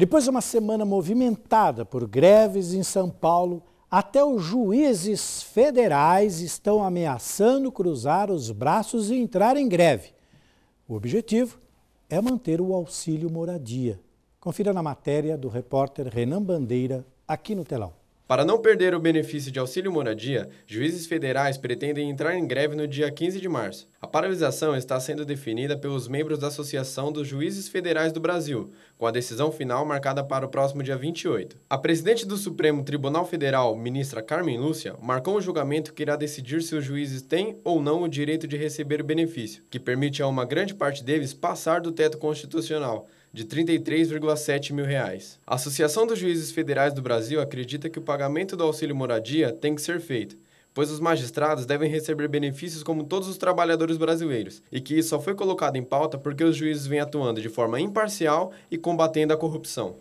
Depois de uma semana movimentada por greves em São Paulo, até os juízes federais estão ameaçando cruzar os braços e entrar em greve. O objetivo é manter o auxílio moradia. Confira na matéria do repórter Renan Bandeira, aqui no telão. Para não perder o benefício de auxílio moradia, juízes federais pretendem entrar em greve no dia 15 de março paralisação está sendo definida pelos membros da Associação dos Juízes Federais do Brasil, com a decisão final marcada para o próximo dia 28. A presidente do Supremo Tribunal Federal, ministra Carmen Lúcia, marcou um julgamento que irá decidir se os juízes têm ou não o direito de receber o benefício, que permite a uma grande parte deles passar do teto constitucional de R$ 33,7 mil. Reais. A Associação dos Juízes Federais do Brasil acredita que o pagamento do auxílio moradia tem que ser feito pois os magistrados devem receber benefícios como todos os trabalhadores brasileiros, e que isso só foi colocado em pauta porque os juízes vêm atuando de forma imparcial e combatendo a corrupção.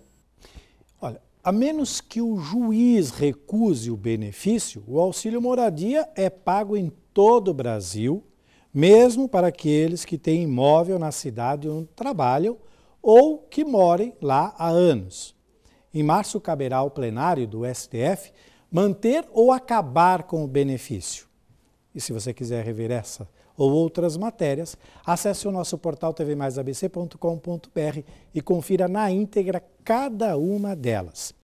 Olha, a menos que o juiz recuse o benefício, o auxílio moradia é pago em todo o Brasil, mesmo para aqueles que têm imóvel na cidade onde trabalham ou que morem lá há anos. Em março caberá ao plenário do STF manter ou acabar com o benefício. E se você quiser rever essa ou outras matérias, acesse o nosso portal tvmaisabc.com.br e confira na íntegra cada uma delas.